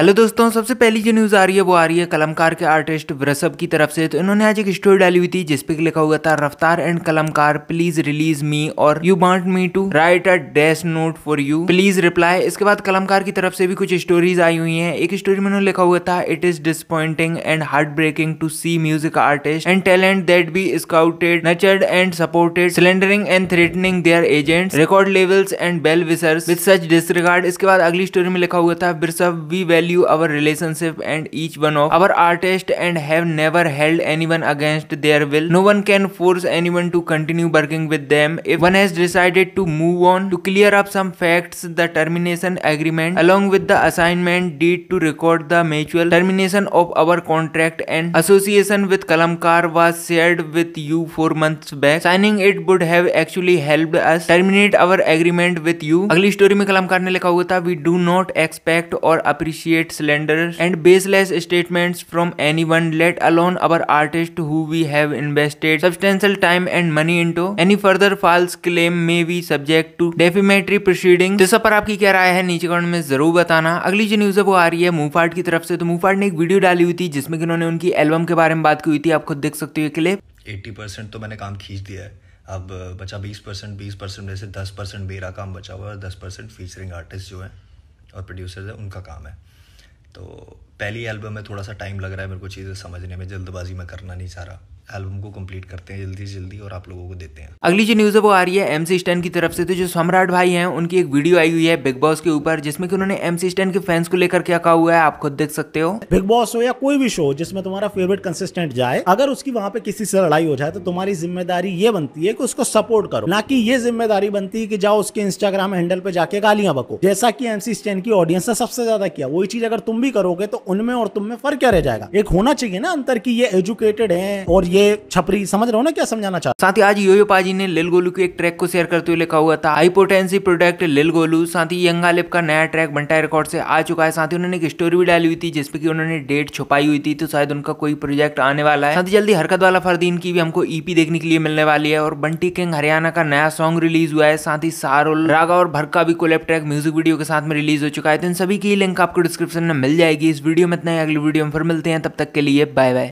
Hello दोस्तों सबसे पहली जो न्यूज़ आ रही है वो आ रही है कलमकार के आर्टिस्ट वृषभ की तरफ से तो इन्होंने आज एक स्टोरी डाली हुई थी जिसपे लिखा हुआ था Raftaar and Kalamkaar please release me और you want me to write a dash note for you please reply इसके बाद कलमकार की तरफ से भी कुछ स्टोरीज आई हुई है एक स्टोरी में उन्होंने लिखा हुआ था it is disappointing and heart breaking to see music artist and talent that be scouted nurtured and supported slandering and threatening their agent record levels and well wishers with such disregard इसके बाद अगली story में लिखा हुआ था वृषभ we value value our relationship and each one of our artists and have never held anyone against their will. No one can force anyone to continue working with them. If one has decided to move on, to clear up some facts, the termination agreement along with the assignment deed to record the mutual termination of our contract and association with Kalamkar was shared with you 4 months back. Signing it would have actually helped us terminate our agreement with you. अगली story में कलामकार ने लिखा हुआ था we do not expect और appreciate straight slanders and baseless statements from anyone, let alone our artist who we have invested substantial time and money into. Any further false claim may be subject to defamatory proceedings. तो सब पर आपकी क्या राय है नीचे comment में जरूर बताना अगली जो न्यूज है वो आ रही है मूफाट की तरफ से तो मूफाट ने एक वीडियो डाली हुई थी जिसमें कि उन्होंने उनकी एल्बम के बारे में बात की हुई थी आप खुद देख सकते हो क्लिप 80 परसेंट तो मैंने काम खींच दिया है अब बचा 20 परसेंट बीस परसेंट में से 10 परसेंट मेरा काम बचा हुआ है और 10 परसेंट फीचरिंग आर्टिस्ट जो हैं और प्रोड्यूसर्स हैं उनका काम है तो पहली एल्बम में थोड़ा सा टाइम लग रहा है मेरे को चीज़ें समझने में जल्दबाजी में करना नहीं चाह रहा एल्बम को कंप्लीट करते हैं जल्दी से जल्दी और आप लोगों को देते हैं अगली जो न्यूज़ है वो आ रही है एम सी स्टैन की तरफ से तो जो सम्राट भाई हैं उनकी एक वीडियो आई हुई है बिग बॉस के ऊपर जिसमें कि उन्होंने एम सी स्टैन के फैंस को लेकर क्या कहा हुआ है आप खुद देख सकते हो बिग बॉस हो या कोई भी शो जिसमें तुम्हारा फेवरेट कंसिस्टेंट जाए अगर उसकी वहां पे किसी से लड़ाई हो जाए तो तुम्हारी जिम्मेदारी ये बनती है कि उसको सपोर्ट करो ना कि ये जिम्मेदारी बनती है कि जाओ उसके इंस्टाग्राम हैंडल पे जाके गालियां बको जैसा की एमसी स्टैन की ऑडियंस ने सबसे ज्यादा किया वही चीज अगर तुम भी करोगे तो उनमें और तुम में फर्क क्या रह जाएगा एक होना चाहिए ना अंतर की ये एजुकेटेड है और ये ये छपरी समझ रहे हो ना क्या समझाना चाहता साथ ही आज योयो पाजी ने लिल गोलू के एक ट्रैक को शेयर करते हुए लिखा हुआ था हाई पोटेंसी प्रोडक्ट लिल गोलू साथ ही यंगा लिप का नया ट्रैक बंटा रिकॉर्ड से आ चुका है साथ ही उन्होंने एक स्टोरी भी डाली हुई थी जिसपे की उन्होंने डेट छुपाई हुई थी तो शायद उनका कोई प्रोजेक्ट आने वाला है साथ ही जल्दी हरकत वाला फरदीन की भी हमको ईपी e देखने के लिए मिलने वाली है और बंटी किंग हरियाणा का नया सॉन्ग रिलीज हुआ है साथ ही सारोल रागा और भरका भी कोलेप ट्रैक म्यूजिक वीडियो के साथ में रिलीज हो चुका है तो इन सभी की लिंक आपको डिस्क्रिप्शन में मिल जाएगी इस वीडियो में इतना ही अगली वीडियो में फिर मिलते हैं तब तक के लिए बाय बाय